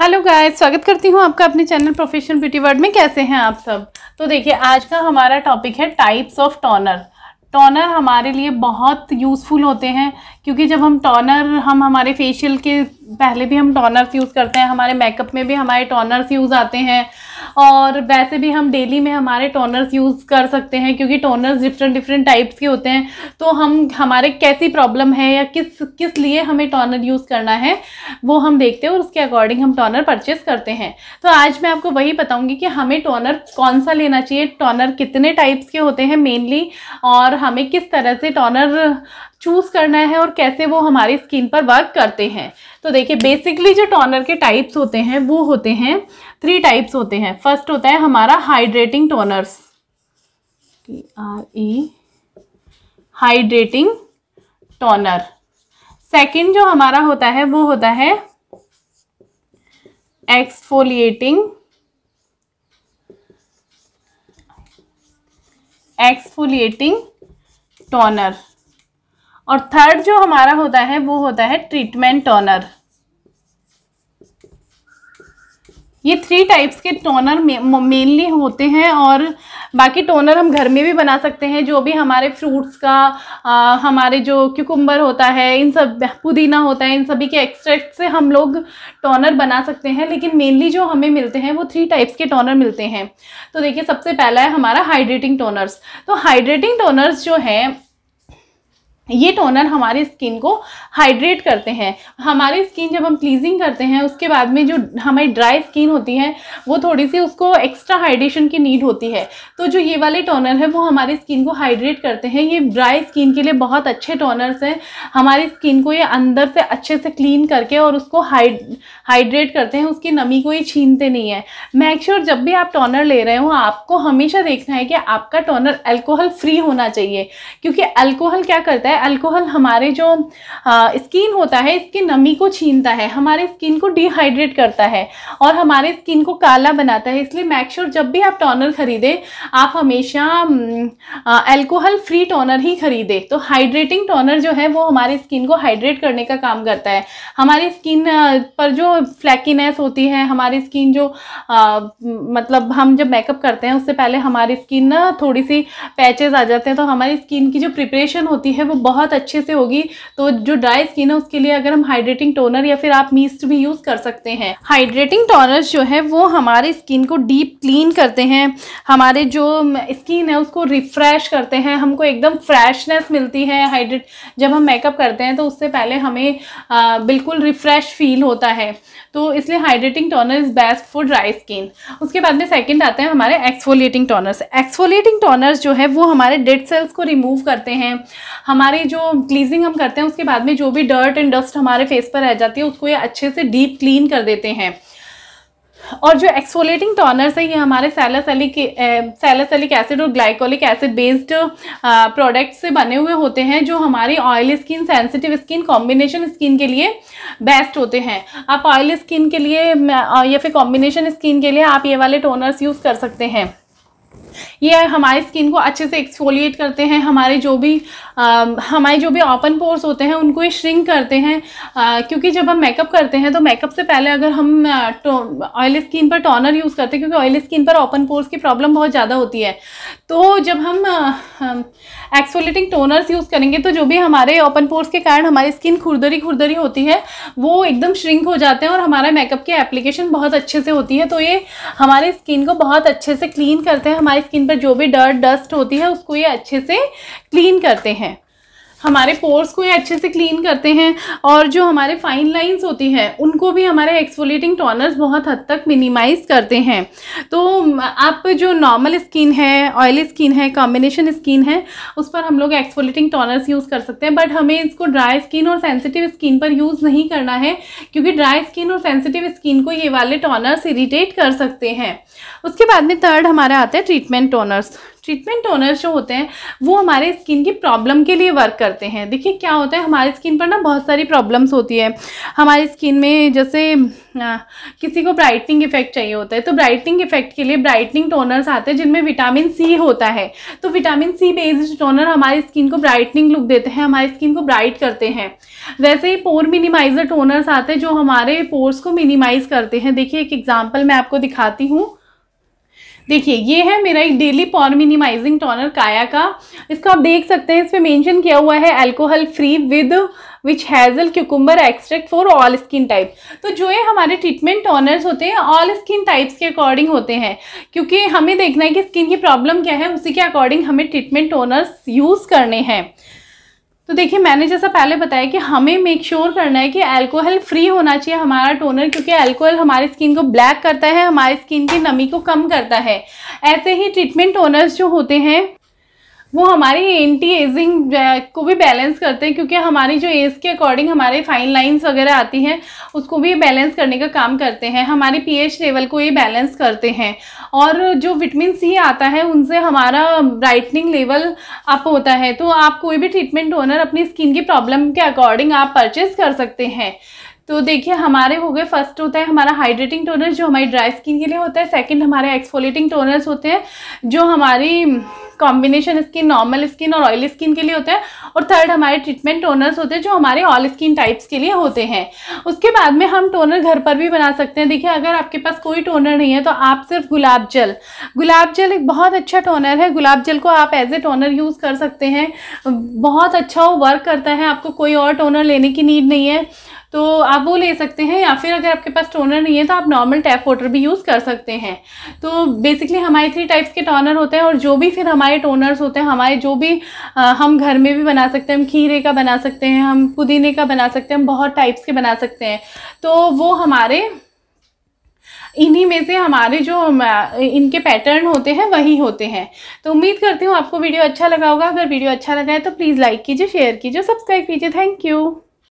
hello guys स्वागत करती हूँ आपका अपने चैनल प्रोफेशनल ब्यूटी वर्ड में कैसे हैं आप सब तो देखिए आज का हमारा टॉपिक है टाइप्स ऑफ टोनर टोनर हमारे लिए बहुत यूज़फुल होते हैं क्योंकि जब हम टोनर हम हमारे फेशियल के पहले भी हम टोनर्स यूज़ करते हैं हमारे मेकअप में भी हमारे टोनर्स यूज़ आते हैं और वैसे भी हम डेली में हमारे टोनर्स यूज़ कर सकते हैं क्योंकि टोनर्स डिफरेंट डिफरेंट टाइप्स के होते हैं तो हम हमारे कैसी प्रॉब्लम है या किस किस लिए हमें टोनर यूज़ करना है वो हम देखते हैं और उसके अकॉर्डिंग हम टोनर परचेज़ करते हैं तो आज मैं आपको वही बताऊँगी कि हमें टोनर कौन सा लेना चाहिए टोनर कितने टाइप्स के होते हैं मेनली और हमें किस तरह से टोनर चूज़ करना है और कैसे वो हमारी स्किन पर वर्क करते हैं तो देखिए बेसिकली जो टोनर के टाइप्स होते हैं वो होते हैं थ्री टाइप्स होते हैं फर्स्ट होता है हमारा hydrating toners T R E hydrating toner second जो हमारा होता है वो होता है एक्सफोलिएटिंग एक्सफोलिएटिंग टोनर और थर्ड जो हमारा होता है वो होता है ट्रीटमेंट टोनर ये थ्री टाइप्स के टोनर मेनली होते हैं और बाकी टोनर हम घर में भी बना सकते हैं जो भी हमारे फ्रूट्स का आ, हमारे जो क्यूकुम्बर होता है इन सब पुदीना होता है इन सभी के एक्सट्रैक्ट से हम लोग टोनर बना सकते हैं लेकिन मेनली जो हमें मिलते हैं वो थ्री टाइप्स के टोनर मिलते हैं तो देखिए सबसे पहला है हमारा हाइड्रेटिंग टोनर्स तो हाइड्रेटिंग टोनर्स जो हैं ये टोनर हमारे स्किन को हाइड्रेट करते हैं हमारी स्किन जब हम क्लीजिंग करते हैं उसके बाद में जो हमारी ड्राई स्किन होती है वो थोड़ी सी उसको एक्स्ट्रा हाइड्रेशन की नीड होती है तो जो ये वाले टोनर है वो हमारी स्किन को हाइड्रेट करते हैं ये ड्राई स्किन के लिए बहुत अच्छे टोनर्स हैं हमारी स्किन को ये अंदर से अच्छे से क्लीन करके और उसको हाइड हाइड्रेट करते हैं उसकी नमी को ये छीनते नहीं है मैक्श्योर श्योर जब भी आप टोनर ले रहे हो आपको हमेशा देखना है कि आपका टोनर एल्कोहल फ्री होना चाहिए क्योंकि एल्कोहल क्या करता है है अल्कोहल हमारे जो स्किन होता है इसकी नमी को छीनता है हमारे स्किन को डिहाइड्रेट करता है और हमारे स्किन को काला बनाता है इसलिए मैक्श्योर जब भी आप टॉनर खरीदें आप हमेशा अल्कोहल फ्री टॉनर ही खरीदें तो हाइड्रेटिंग टॉनर जो है वो हमारे स्किन को हाइड्रेट करने का काम करता है हमारी स्किन पर जो फ्लैकीनेस होती है हमारी स्किन जो आ, मतलब हम जब मेकअप करते हैं उससे पहले हमारी स्किन ना थोड़ी सी पैचेस आ जाते हैं तो हमारी स्किन की जो प्रिपरेशन होती है वो बहुत अच्छे से होगी तो जो ड्राई स्किन है उसके लिए अगर हम हाइड्रेटिंग टोनर या फिर आप मीस्ट भी यूज़ कर सकते हैं हाइड्रेटिंग टोनर्स जो है वो हमारे स्किन को डीप क्लीन करते हैं हमारे जो स्किन है उसको रिफ्रेश करते हैं हमको एकदम फ्रेशनेस मिलती है हाइड्रेट जब हम मेकअप करते हैं तो उससे पहले हमें आ, बिल्कुल रिफ्रेश फील होता है तो इसलिए hydrating toner is best for dry skin उसके बाद में सेकंड आते हैं हमारे एक्सफोलिएटिंग टोनर्स एक्सफोलिएटिंग टोनर्स जो है वो हमारे डेड सेल्स को रिमूव करते हैं हमारी जो क्लीजिंग हम करते हैं उसके बाद में जो भी डर्ट एंड डस्ट हमारे फेस पर रह जाती है उसको ये अच्छे से डीप क्लीन कर देते हैं और जो एक्सफोलेटिंग टॉनर्स है ये हमारे सैलासलिक सैलासलिक एसिड और ग्लाइकोलिक एसिड बेस्ड प्रोडक्ट से बने हुए होते हैं जो हमारी oil skin sensitive skin combination skin के लिए बेस्ट होते हैं आप ऑयल स्किन के लिए या फिर कॉम्बिनेशन स्किन के लिए आप ये वाले टोनर्स यूज़ कर सकते हैं ये हमारे स्किन को अच्छे से एक्सफोलिएट करते हैं हमारे जो भी आ, हमारे जो भी ओपन पोर्स होते हैं उनको ये श्रिंक करते हैं आ, क्योंकि जब हम मेकअप करते हैं तो मेकअप से पहले अगर हम ऑयल स्किन पर टोनर यूज़ करते हैं क्योंकि ऑयल स्किन पर ओपन पोर्स की प्रॉब्लम बहुत ज़्यादा होती है तो जब हम एक्सफोलिएटिंग टोनर्स यूज़ करेंगे तो जो भी हमारे ओपन पोर्स के कारण हमारी स्किन खुरदरी खुरदरी होती है वो एकदम श्रिंक हो जाते हैं और हमारा मेकअप की एप्लीकेशन बहुत अच्छे से होती है तो ये हमारे स्किन को बहुत अच्छे से क्लीन करते हैं हमारी स्किन पर जो भी डर्ट डस्ट होती है उसको ये अच्छे से क्लीन करते हैं हमारे पोर्स को ये अच्छे से क्लीन करते हैं और जो हमारे फाइन लाइंस होती हैं उनको भी हमारे एक्सफोलिएटिंग टोनर्स बहुत हद तक मिनिमाइज़ करते हैं तो आप जो नॉर्मल स्किन है ऑयली स्किन है कॉम्बिनेशन स्किन है उस पर हम लोग एक्सफोलिएटिंग टोनर्स यूज़ कर सकते हैं बट हमें इसको ड्राई स्किन और सेंसिटिव स्किन पर यूज़ नहीं करना है क्योंकि ड्राई स्किन और सेंसिटिव स्किन को ये वाले टोनर्स इरीटेट कर सकते हैं उसके बाद में थर्ड हमारा आता है ट्रीटमेंट टोनर्स ट्रीटमेंट टोनर जो होते हैं वो हमारे स्किन की प्रॉब्लम के लिए वर्क करते हैं देखिए क्या होता है हमारी स्किन पर ना बहुत सारी प्रॉब्लम्स होती है हमारी स्किन में जैसे आ, किसी को ब्राइटनिंग इफेक्ट चाहिए होता है तो ब्राइटनिंग इफेक्ट के लिए ब्राइटनिंग टोनर्स आते हैं जिनमें विटामिन सी होता है तो विटामिन सी बेस्ड टोनर हमारी स्किन को ब्राइटनिंग लुक देते हैं हमारी स्किन को ब्राइट करते हैं वैसे ही पोर मिनिमाइजर टोनर्स आते हैं जो हमारे पोर्स को मिनिमाइज करते हैं देखिए एक एग्जाम्पल मैं आपको दिखाती हूँ देखिए ये है मेरा एक डेली पॉर मिनिमाइजिंग टोनर काया का इसको आप देख सकते हैं इसमें मेंशन किया हुआ है alcohol free with witch hazel cucumber extract for all skin type तो जो ये हमारे ट्रीटमेंट टोनर्स होते हैं ऑल स्किन टाइप्स के अकॉर्डिंग होते हैं क्योंकि हमें देखना है कि स्किन की प्रॉब्लम क्या है उसी के अकॉर्डिंग हमें ट्रीटमेंट टोनर्स यूज़ करने हैं तो देखिए मैंने जैसा पहले बताया कि हमें मेक श्योर sure करना है कि अल्कोहल फ्री होना चाहिए हमारा टोनर क्योंकि अल्कोहल हमारी स्किन को ब्लैक करता है हमारी स्किन की नमी को कम करता है ऐसे ही ट्रीटमेंट टोनर्स जो होते हैं वो हमारी एंटी एजिंग को भी बैलेंस करते हैं क्योंकि हमारी जो एज के अकॉर्डिंग हमारे फाइन लाइंस वगैरह आती हैं उसको भी बैलेंस करने का काम करते हैं हमारे पीएच लेवल को ये बैलेंस करते हैं और जो विटामिन सी आता है उनसे हमारा ब्राइटनिंग लेवल अप होता है तो आप कोई भी ट्रीटमेंट ओनर अपनी स्किन की प्रॉब्लम के अकॉर्डिंग आप परचेज़ कर सकते हैं तो देखिए हमारे हो गए फर्स्ट होता है हमारा हाइड्रेटिंग टोनर जो हमारी ड्राई स्किन के लिए होता है सेकंड हमारे एक्सफोलेटिंग टोनर्स होते हैं जो हमारी कॉम्बिनेशन स्किन नॉर्मल स्किन और ऑयली स्किन के लिए होता है और थर्ड हमारे ट्रीटमेंट टोनर्स होते हैं जो हमारे ऑल स्किन टाइप्स के लिए होते हैं उसके बाद में हम टोनर घर पर भी बना सकते हैं देखिए अगर आपके पास कोई टोनर नहीं है तो आप सिर्फ गुलाब जल गुलाब जल एक बहुत अच्छा टोनर है गुलाब जल को आप एज ए टोनर यूज़ कर सकते हैं बहुत अच्छा वो वर्क करता है आपको कोई और टोनर लेने की नीड नहीं है तो आप वो ले सकते हैं या फिर अगर आपके पास टोनर नहीं है तो आप नॉर्मल टैप वाटर भी यूज़ कर सकते हैं तो बेसिकली हमारे थ्री टाइप्स के टोनर होते हैं और जो भी फिर हमारे टोनर्स होते हैं हमारे जो भी आ, हम घर में भी बना सकते हैं हम खीरे का बना सकते हैं हम पुदीने का बना सकते हैं हम बहुत टाइप्स के बना सकते हैं तो वो हमारे इन्हीं में से हमारे जो इनके पैटर्न होते हैं वही होते हैं तो उम्मीद करती हूँ आपको वीडियो अच्छा लगा होगा अगर वीडियो अच्छा लगा है तो प्लीज़ लाइक कीजिए शेयर कीजिए सब्सक्राइब कीजिए थैंक यू